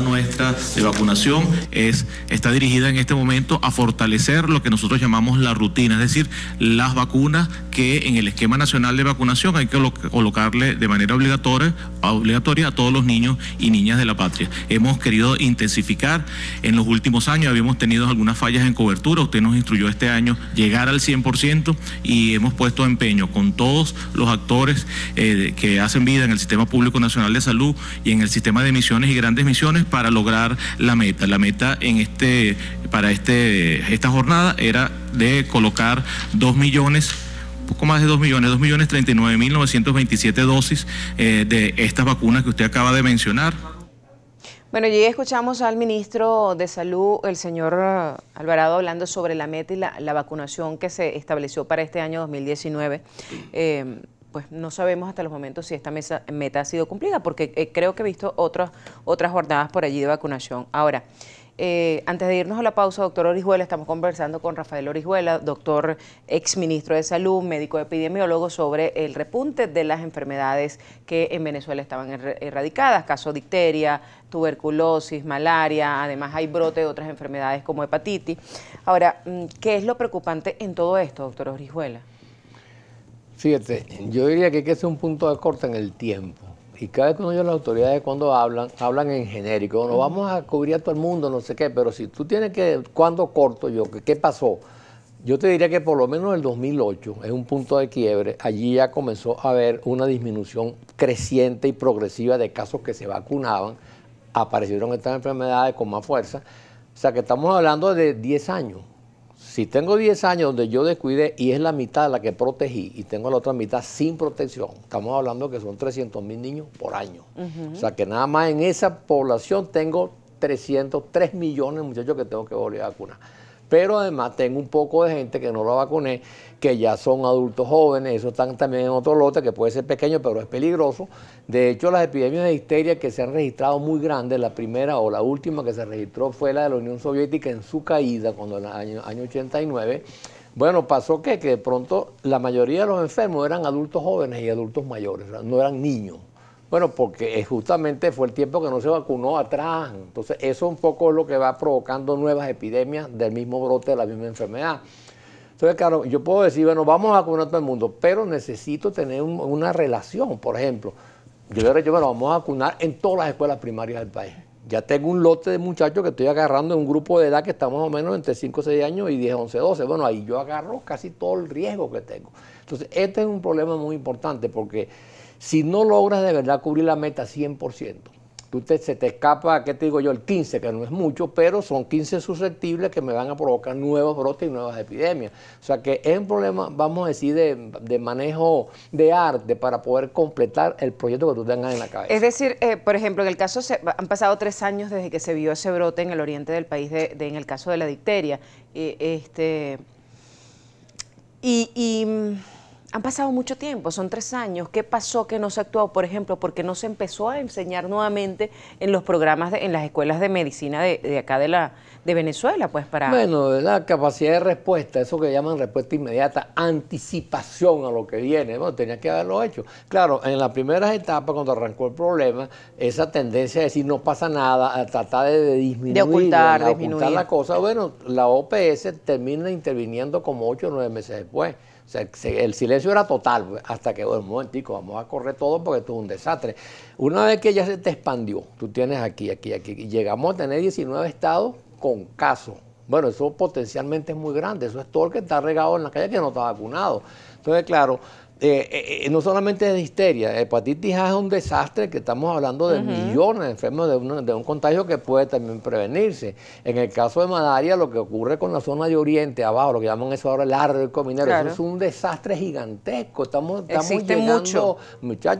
nuestra de vacunación es, está dirigida en este momento a fortalecer lo que nosotros llamamos la rutina, es decir, las vacunas que en el esquema nacional de vacunación hay que colocarle de manera obligatoria, obligatoria a todos los niños y niñas de la patria. Hemos querido intensificar en los últimos años, habíamos tenido algunas fallas en cobertura, usted nos instruyó este año llegar al 100% y hemos puesto empeño con todos los actores eh, que hacen vida en el sistema público nacional de salud y en el sistema de misiones y grandes misiones para lograr la meta. La meta en este, para este, esta jornada era de colocar 2 millones poco más de 2 millones, 2 millones 39 mil 927 dosis eh, de estas vacunas que usted acaba de mencionar. Bueno, ya escuchamos al ministro de Salud, el señor Alvarado, hablando sobre la meta y la, vacunación que se estableció para este año 2019. Eh, pues no sabemos hasta los momentos si esta meta ha sido cumplida, porque eh, creo que he visto otras, otras jornadas por allí de vacunación. Ahora, eh, antes de irnos a la pausa, doctor Orihuela, estamos conversando con Rafael Orihuela, doctor ex ministro de Salud, médico epidemiólogo, sobre el repunte de las enfermedades que en Venezuela estaban er, erradicadas, caso dicteria, tuberculosis, malaria, además hay brote de otras enfermedades como hepatitis. Ahora, mm, ¿qué es lo preocupante en todo esto, doctor Orihuela? Fíjate, yo diría que hay que hacer un punto de corte en el tiempo. Y cada vez que uno oye a las autoridades cuando hablan, hablan en genérico. No vamos a cubrir a todo el mundo, no sé qué, pero si tú tienes que, ¿cuándo corto yo? ¿Qué pasó? Yo te diría que por lo menos el 2008 es un punto de quiebre. Allí ya comenzó a haber una disminución creciente y progresiva de casos que se vacunaban. Aparecieron estas enfermedades con más fuerza. O sea que estamos hablando de 10 años si tengo 10 años donde yo descuidé y es la mitad de la que protegí y tengo la otra mitad sin protección, estamos hablando que son 300 mil niños por año. O sea que nada más en esa población tengo 303 millones de muchachos que tengo que volver a vacunar pero además tengo un poco de gente que no la vacuné, que ya son adultos jóvenes, eso están también en otro lote que puede ser pequeño, pero es peligroso. De hecho, las epidemias de histeria que se han registrado muy grandes, la primera o la última que se registró fue la de la Unión Soviética en su caída, cuando en el año, 89. Bueno, pasó que de pronto la mayoría de los enfermos eran adultos jóvenes y adultos mayores, no eran niños. Bueno, porque justamente fue el tiempo que no se vacunó atrás. Entonces, eso un poco es lo que va provocando nuevas epidemias del mismo brote de la misma enfermedad. Entonces, claro, yo puedo decir, bueno, vamos a vacunar a todo el mundo, pero necesito tener una relación, por ejemplo. Yo le digo, bueno, vamos a vacunar en todas las escuelas primarias del país. Ya tengo un lote de muchachos que estoy agarrando en un grupo de edad que está más o menos entre 5, 6 años y 10, 11, 12. Bueno, ahí yo agarro casi todo el riesgo que tengo. Entonces, este es un problema muy importante porque si no logras de verdad cubrir la meta 100%, tú se te escapa, ¿qué te digo yo? El 15, que no es mucho, pero son 15 susceptibles que me van a provocar nuevos brotes y nuevas epidemias. O sea que es un problema, vamos a decir, de, manejo de arte para poder completar el proyecto que tú tengas en la cabeza. Es decir, eh, por ejemplo, en el caso, han pasado tres años desde que se vio ese brote en el oriente del país, de, en el caso de la dicteria. Eh, este, y mm, han pasado mucho tiempo, son tres años. ¿Qué pasó que no se actuó, por ejemplo, porque no se empezó a enseñar nuevamente en los programas, en las escuelas de medicina de, acá de la de Venezuela, pues para. Bueno, la capacidad de respuesta, eso que llaman respuesta inmediata, anticipación a lo que viene. Bueno, tenía que haberlo hecho. Claro, en las primeras etapas, cuando arrancó el problema, esa tendencia de decir no pasa nada, a tratar de, disminuir, de ocultar, de ocultar la cosa. Bueno, la OPS termina interviniendo como ocho o nueve meses después el silencio era total, pues, hasta que, bueno, un momentico, vamos a correr todo porque esto es un desastre. Una vez que ya se te expandió, tú tienes aquí, aquí, aquí, y llegamos a tener 19 estados con casos. Bueno, eso potencialmente es muy grande, eso es todo el que está regado en la calle que no está vacunado. Entonces, claro, eh, eh, eh, no solamente es histeria, hepatitis A es un desastre que estamos hablando de millones de enfermos de, un contagio que puede también prevenirse. En el caso de malaria, lo que ocurre con la zona de Oriente, abajo, lo que llaman eso ahora el arco minero, eso es un desastre gigantesco. Estamos, estamos llegando,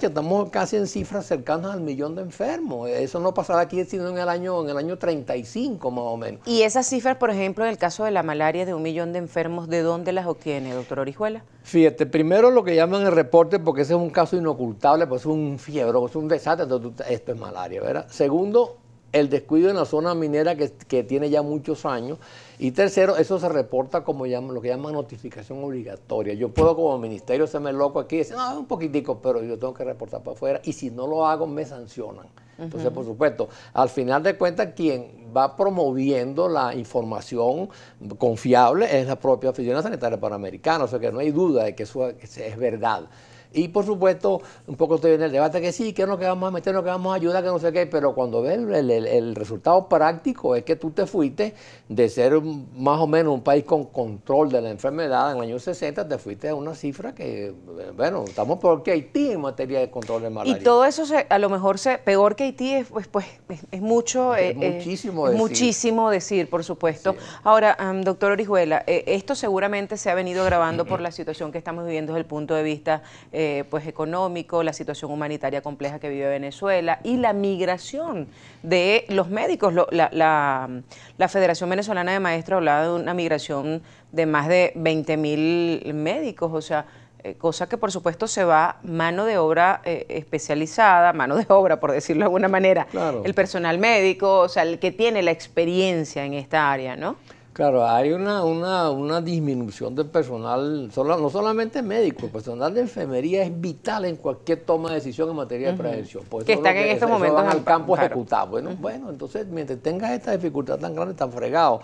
estamos casi en cifras cercanas al millón de enfermos. Eso no pasará aquí sino en el año, en el año 35 más o menos. Y esas cifras, por ejemplo, en el caso de la malaria de un millón de enfermos, ¿de dónde las obtiene, doctor Orihuela? Fíjate, primero lo que llaman el reporte, porque ese es un caso inocultable, pues es un fiebro, es un desastre, esto es malaria, ¿verdad? Segundo, el descuido en la zona minera que, tiene ya muchos años. Y tercero, eso se reporta como lo que llaman notificación obligatoria. Yo puedo como ministerio se loco aquí y decir, no, un poquitico, pero yo tengo que reportar para afuera. Y si no lo hago, me sancionan. Entonces, por supuesto, al final de cuentas, quien va promoviendo la información confiable es la propia Oficina Sanitaria Panamericana. O sea que no hay duda de que eso es verdad. Y por supuesto, un poco estoy en el debate que sí, que no, que vamos a meter, no, que vamos a ayudar, que no sé qué, pero cuando ves el, resultado práctico es que tú te fuiste de ser más o menos un país con control de la enfermedad en el años 60, te fuiste a una cifra que, bueno, estamos peor que Haití en materia de control de malaria. Y todo eso se, a lo mejor se, peor que Haití es, pues, pues es, mucho. Eh, eh, muchísimo decir. Muchísimo decir, por supuesto. Ahora, doctor Orihuela, eh, esto seguramente se ha venido grabando por la situación que estamos viviendo desde el punto de vista... Eh, pues económico, la situación humanitaria compleja que vive Venezuela y la migración de los médicos. la, la, Federación Venezolana de Maestros hablaba de una migración de más de 20.000 médicos, o sea, eh, cosa que por supuesto se va mano de obra eh, especializada, mano de obra por decirlo de alguna manera, el personal médico, o sea, el que tiene la experiencia en esta área, ¿no? Claro, hay una, una, disminución del personal, no solamente médico, el personal de enfermería es vital en cualquier toma de decisión en materia de prevención. que están en estos momentos al campo ejecutado. Bueno, bueno, entonces mientras tengas esta dificultad tan grande, tan fregado.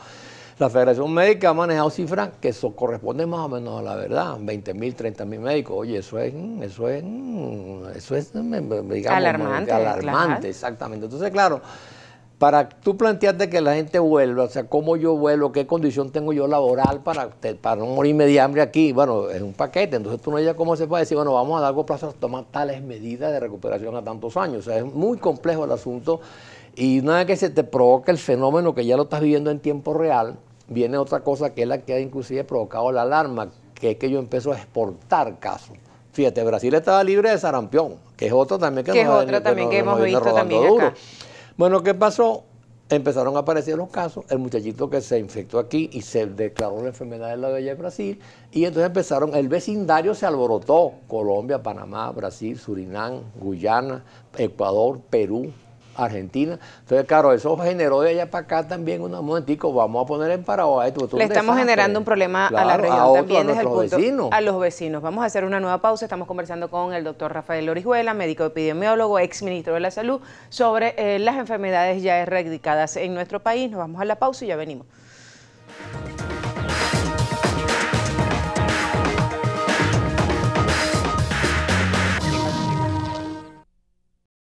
La Federación Médica ha manejado cifras que eso corresponden más o menos a la verdad, 20 mil, 30 mil médicos. Oye, eso es, eso es, eso es, digamos, alarmante, alarmante, exactamente. Entonces, claro para tú plantearte que la gente vuelva, o sea, cómo yo vuelvo, qué condición tengo yo laboral para, para no morirme de hambre aquí, bueno, es un paquete, entonces tú no ya cómo se puede decir, bueno, vamos a dar plazo a tomar tales medidas de recuperación a tantos años, o sea, es muy complejo el asunto y una vez que se te provoca el fenómeno que ya lo estás viviendo en tiempo real, viene otra cosa que es la que ha inclusive provocado la alarma, que es que yo empiezo a exportar casos. Fíjate, Brasil estaba libre de sarampión, que es otro también que, que es otra también que, hemos visto también acá. Bueno, ¿qué pasó? Empezaron a aparecer los casos, el muchachito que se infectó aquí y se declaró la enfermedad de la bella de Brasil, y entonces empezaron, el vecindario se alborotó, Colombia, Panamá, Brasil, Surinam, Guyana, Ecuador, Perú, Argentina. Entonces, claro, eso generó de allá para acá también un momentico, vamos a poner en Paraguay. Le estamos generando un problema a la región también desde el punto, vecinos. a los vecinos. Vamos a hacer una nueva pausa, estamos conversando con el doctor Rafael Orihuela, médico epidemiólogo, ex ministro de la Salud, sobre eh, las enfermedades ya erradicadas en nuestro país. Nos vamos a la pausa y ya venimos.